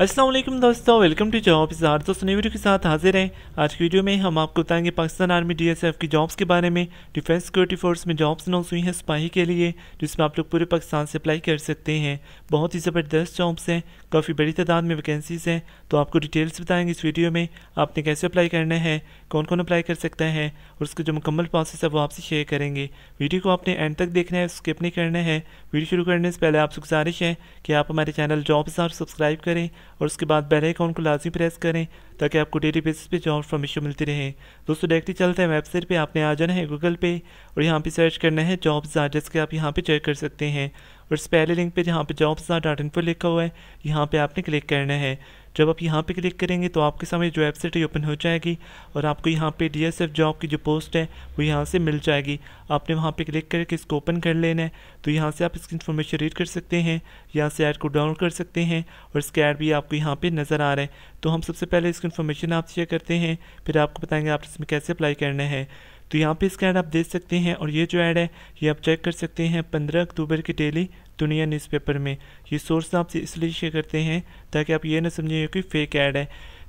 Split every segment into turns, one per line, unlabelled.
असलम दोस्तों welcome to job इजार दोस्तों नई वीडियो के साथ हाजिर हैं आज की वीडियो में हम आपको बताएंगे पाकिस्तान आर्मी डीएसएफ की जॉब्स के बारे में डिफेंस सिक्योरिटी फोर्स में जॉब्स अनाउंस हुई हैं सिपाही के लिए जिसमें आप लोग पूरे पाकिस्तान से अप्लाई कर सकते हैं बहुत ही ज़बरदस्त जॉब्स हैं काफ़ी बड़ी तादाद में वैकेंसीज़ हैं तो आपको डिटेल्स बताएंगे इस वीडियो में आपने कैसे अप्लाई करना है कौन कौन अप्लाई कर सकता है और उसका जो मुकम्मल प्रोसेस है वो आपसे शेयर करेंगे वीडियो को आपने एंड तक देखना है स्किप नहीं करना है वीडियो शुरू करने से पहले आपसे गुजारिश है कि आप हमारे चैनल जॉब इजार सब्सक्राइब करें और उसके बाद बेल अकाउंट को लाजमी प्रेस करें ताकि आपको डेली बेसिस पे जॉब इन्फॉर्मेशन मिलती रहे दोस्तों डायरेक्टली चलते हैं वेबसाइट पे आपने आ जाना है गूगल पे और यहाँ पे सर्च करना है जॉब डाट जिसके आप यहाँ पे चेक कर सकते हैं और इस पहले लिंक पे जहाँ पे जॉब्स इन पर लिखा हुआ है यहाँ पे आपने क्लिक करना है जब आप यहाँ पे क्लिक करेंगे तो आपके सामने जो वेबसाइट है ओपन हो जाएगी और आपको यहाँ पे डीएसएफ जॉब की जो पोस्ट है वो यहाँ से मिल जाएगी आपने वहाँ पे क्लिक करके इसको ओपन कर लेना है तो यहाँ से आप इसकी इन्फॉर्मेशन रीड कर सकते हैं यहाँ से ऐड को डाउनलोड कर सकते हैं और इसके ऐड भी आपको यहाँ पर नज़र आ रहे हैं तो हम सबसे पहले इसकी इन्फॉर्मेशन आप शेयर करते हैं फिर आपको बताएंगे आप इसमें कैसे अप्लाई करना है तो यहाँ पे इसका ऐड आप देख सकते हैं और ये जो ऐड है ये आप चेक कर सकते हैं पंद्रह अक्टूबर की डेली दुनिया न्यूज़पेपर में ये सोर्स आपसे इसलिए शेयर करते हैं ताकि आप ये ना समझें कि फेक ऐड है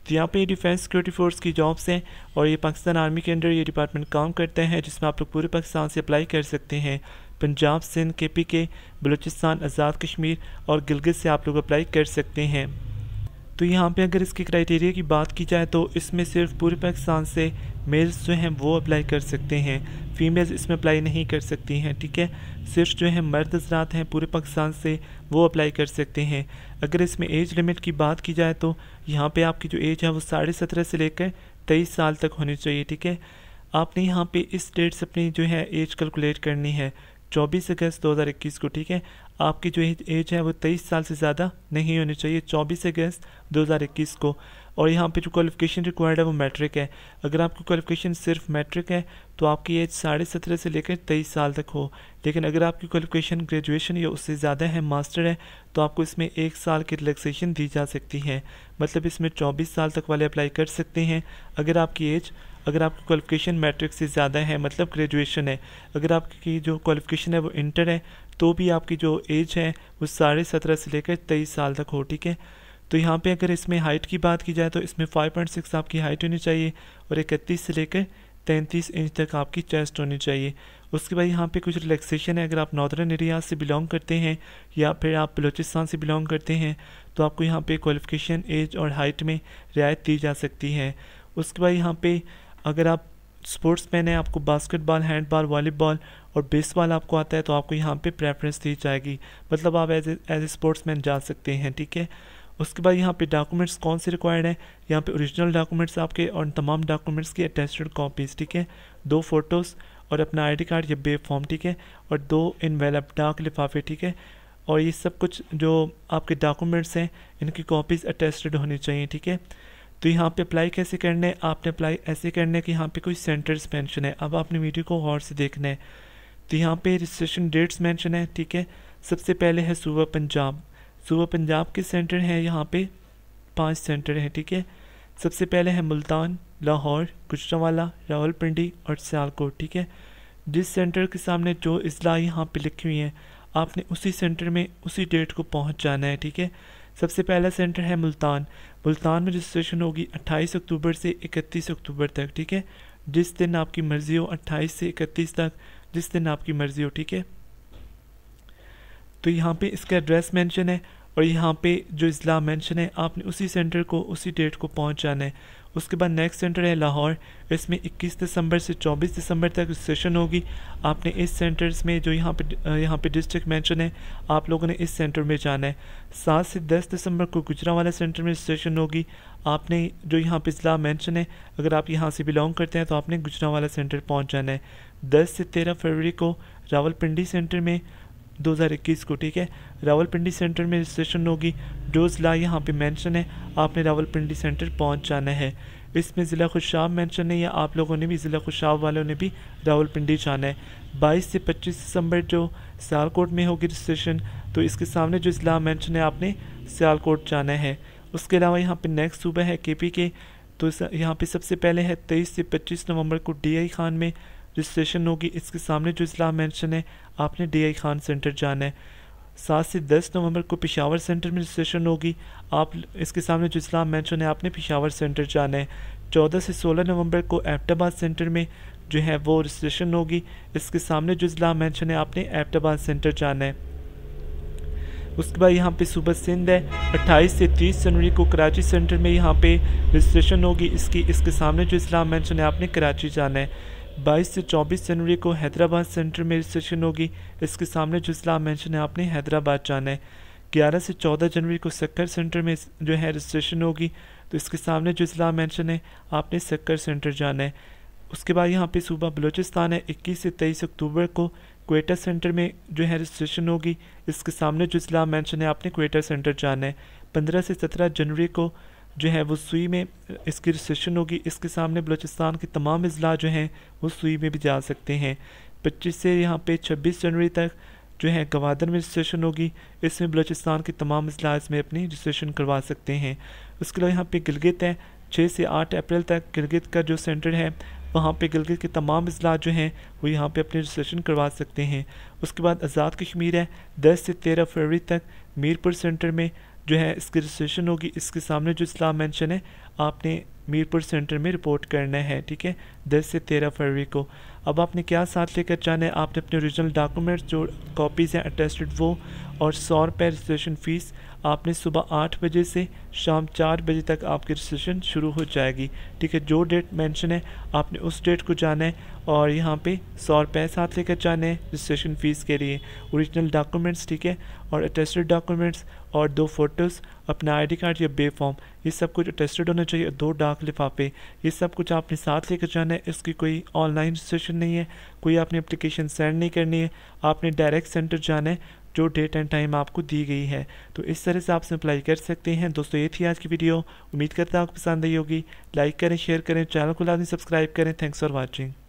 तो यहाँ पे ये डिफेंस सिक्योरिटी फोर्स की जॉब्स हैं और ये पाकिस्तान आर्मी के अंडर ये डिपार्टमेंट काम करता है जिसमें आप लोग पूरे पाकिस्तान से अप्लाई कर सकते हैं पंजाब सिंध के पी के बलूचिस्तान आज़ाद कश्मीर और गिलगित से आप लोग अप्लाई कर सकते हैं तो यहाँ पे अगर इसके क्राइटेरिया की बात की जाए तो इसमें सिर्फ पूरे पाकिस्तान से मेल्स जो हैं वो अप्लाई कर सकते हैं फीमेल्स इसमें अप्लाई नहीं कर सकती हैं ठीक है सिर्फ जो है मर्द हजरात हैं पूरे पाकिस्तान से वो अप्लाई कर सकते हैं अगर इसमें एज लिमिट की बात की जाए तो यहाँ पे आपकी जो एज है वो साढ़े सत्रह से लेकर तेईस साल तक होनी चाहिए ठीक है आपने यहाँ पे इस डेट से अपनी जो है एज कैलकुलेट करनी है चौबीस अगस्त 2021 को ठीक है आपकी जो एज है वो तेईस साल से ज़्यादा नहीं होनी चाहिए चौबीस अगस्त इक्कीस को और यहाँ पे जो क्वालिफिकेशन रिक्वायर्ड है वो मैट्रिक है अगर आपकी क्वालिफिकेशन सिर्फ मैट्रिक है तो आपकी एज साढ़े सत्रह से लेकर तेईस साल तक हो लेकिन अगर आपकी क्वालिफिकेशन ग्रेजुएशन या उससे ज़्यादा है मास्टर है तो आपको इसमें एक साल की रिलैक्सेशन दी जा सकती है मतलब इसमें चौबीस साल तक वाले अप्लाई कर सकते हैं अगर आपकी एज अगर आपकी क्वालिफिकेशन मैट्रिक से ज़्यादा है मतलब ग्रेजुएशन है अगर आपकी जो क्वालिफिकेशन है वो इंटर है तो भी आपकी जो एज है वो साढ़े सत्रह से लेकर तेईस साल तक हो ठीक है तो यहाँ पे अगर इसमें हाइट की बात की जाए तो इसमें फाइव पॉइंट सिक्स आपकी हाइट होनी चाहिए और इकतीस से लेकर तैंतीस इंच तक आपकी चेस्ट होनी चाहिए उसके बाद यहाँ पे कुछ रिलैक्सेशन है अगर आप नॉर्दर्न एरिया से बिलोंग करते हैं या फिर आप बलोचिस्तान से बिलोंग करते हैं तो आपको यहाँ पे क्वालिफिकेशन एज और हाइट में रियायत दी जा सकती है उसके बाद यहाँ पे अगर आप स्पोर्ट्स मैन है आपको बास्केटबॉल हैंडबॉल वॉलीबॉल और बेस वाला आपको आता है तो आपको यहाँ पे प्रेफरेंस दी जाएगी मतलब आप as as a sportsman जा सकते हैं ठीक है उसके बाद यहाँ पे डॉक्यूमेंट्स कौन से रिक्वायर्ड हैं यहाँ पे ओरिजिनल डॉक्यूमेंट्स आपके और तमाम डॉक्यूमेंट्स की अटेस्टेड कॉपीज़ ठीक है दो फ़ोटोज़ और अपना आईडी कार्ड या बेब फॉर्म ठीक है और दो इनवेलप डाक लिफाफे ठीक है और ये सब कुछ जो आपके डॉक्यूमेंट्स हैं इनकी कॉपीज़ अटेस्टेड होनी चाहिए ठीक है तो यहाँ पे अप्लाई कैसे करना है आपने अप्लाई ऐसे करना है कि यहाँ पे कोई सेंटर्स मेंशन है अब आपने वीडियो को और से देखना है तो यहाँ पे रजिस्ट्रेशन डेट्स मेंशन है ठीक है सबसे पहले है सूबा पंजाब सूबा पंजाब के सेंटर हैं यहाँ पे पांच सेंटर हैं ठीक है सबसे पहले है मुल्तान लाहौर गुजरावाला रावलपिंडी और सियालकोट ठीक है जिस सेंटर के सामने जो अजला यहाँ पे लिखी हुई हैं आपने उसी सेंटर में उसी डेट को पहुँच जाना है ठीक है सबसे पहला सेंटर है मुल्तान मुल्तान में रजिस्ट्रेशन होगी 28 अक्टूबर से 31 अक्टूबर तक ठीक है जिस दिन आपकी मर्ज़ी हो 28 से 31 तक जिस दिन आपकी मर्ज़ी हो ठीक है तो यहाँ पे इसका एड्रेस मेंशन है और यहाँ पे जो इजला मेंशन है आपने उसी सेंटर को उसी डेट को पहुँच जाना है उसके बाद नेक्स्ट सेंटर है लाहौर इसमें 21 दिसंबर से 24 दिसंबर तक सेशन होगी आपने इस सेंटर्स में जो यहाँ पे यहाँ पे डिस्ट्रिक्ट मेंशन है आप लोगों ने इस सेंटर में जाना है सात से दस दिसंबर को गुजरा वाला सेंटर में सेशन होगी आपने जो यहाँ पे ज़िला मेंशन है अगर आप यहाँ से बिलोंग करते हैं तो आपने गुजरा वाला सेंटर पहुँच जाना है दस से तेरह फरवरी को रावलपिंडी सेंटर में 2021 को ठीक है रावलपिंडी सेंटर में रजिस्ट्रेशन होगी ला यहाँ पे मेंशन है आपने रावलपिंडी सेंटर पहुँच जाना है इसमें ज़िला खुशाब मेंशन है या आप लोगों ने भी ज़िला खुशाब वालों ने भी रावलपिंडी जाना है 22 से 25 दिसंबर जो सियालकोट में होगी रजिस्ट्रेशन तो इसके सामने जो ज़िला मैंशन है आपने सियालकोट जाना है उसके अलावा यहाँ पर नेक्स्ट सूबा है पी के तो यहाँ पर सबसे पहले है तेईस से पच्चीस नवंबर को आई खान में रजिस्ट्रेशन होगी इसके सामने जो ज़िला मैंशन है आपने डी आई खान सेंटर जाना है सात से दस नवंबर को पिशावर सेंटर में रजिस्ट्रेशन होगी आप इसके सामने जो इस्लाम मैंशन है आपने पिशावर सेंटर जाना है चौदह से सोलह नवंबर को एबटाबाद सेंटर में जो है वो रजिस्ट्रेशन होगी इसके सामने जो इस्लाम मैंशन है आपने एबटाबाद सेंटर जाना है उसके बाद यहाँ पे सुबह सिंध है 28 से 30 जनवरी को कराची सेंटर में यहाँ पे रजिस्ट्रेशन होगी इसकी इसके सामने जो इस्लाम मैंशन है आपने कराची जाना है 22 से 24 जनवरी को हैदराबाद सेंटर में रजिस्ट्रेशन होगी इसके सामने जो मैंशन है आपने हैदराबाद जाना है ग्यारह से चौदह जनवरी को सक्कर सेंटर में जो है रजिस्ट्रेशन होगी तो इसके सामने जो ज़िला मैंशन है आपने सक्कर सेंटर जाना है उसके बाद यहाँ पे सूबा बलूचिस्तान है इक्कीस से तेईस अक्टूबर को कोटा सेंटर में जो है रजिस्ट्रेशन होगी इसके सामने जो ज़िला मैंशन है आपने कोटा सेंटर जाना है पंद्रह से सत्रह जनवरी को जो है वो सुई में इसकी रजिस्ट्रेशन होगी इसके सामने बलूचिस्तान के तमाम अजला जो हैं वो सुई में भी जा सकते हैं पच्चीस से यहाँ पे छब्बीस जनवरी तक जो है गवादर में रजिस्ट्रेशन होगी इसमें बलूचिस्तान के तमाम अजला इसमें अपनी रजिस्ट्रेशन करवा सकते हैं उसके अलावा यहाँ पे गिलगित है छः से आठ अप्रैल तक गिलगित का जो सेंटर है वहाँ पे गिलगित के तमाम अजला जो हैं वो यहाँ पे अपने रजिस्ट्रेशन करवा सकते हैं उसके बाद आज़ाद कश्मीर है दस से तेरह फरवरी तक मीरपुर सेंटर में जो है इसकी रजिस्ट्रेशन होगी इसके सामने जो इस्लाम मेंशन है आपने मीरपुर सेंटर में रिपोर्ट करना है ठीक है दस से तेरह फरवरी को अब आपने क्या साथ लेकर जाना है आपने अपने ओरिजिनल डॉक्यूमेंट्स जो कॉपीज़ हैं अटेस्टेड वो और सौ रुपये रजिस्ट्रेशन फ़ीस आपने सुबह आठ बजे से शाम चार बजे तक आपकी रजिस्ट्रेशन शुरू हो जाएगी ठीक है जो डेट मेंशन है आपने उस डेट को जाना है और यहाँ पे सौ रुपए साथ लेकर जाने हैं रजिस्ट्रेशन फ़ीस के लिए ओरिजिनल डॉक्यूमेंट्स ठीक है और अटेस्टेड डॉक्यूमेंट्स और दो फोटोज़ अपना आईडी कार्ड या बे फॉर्म ये सब कुछ अटेस्टेड होना चाहिए दो डाक लिफाफे ये सब कुछ आपने साथ लेकर जाना है इसकी कोई ऑनलाइन रजिस्ट्रेशन नहीं है कोई आपने अप्लीकेशन सेंड नहीं करनी है आपने डायरेक्ट सेंटर जाना है जो डेट एंड टाइम आपको दी गई है तो इस तरह से आप इसे अप्लाई कर सकते हैं दोस्तों ये थी आज की वीडियो उम्मीद करता हूँ आपको पसंद आई होगी लाइक करें शेयर करें चैनल को लाजमी सब्सक्राइब करें थैंक्स फॉर वॉचिंग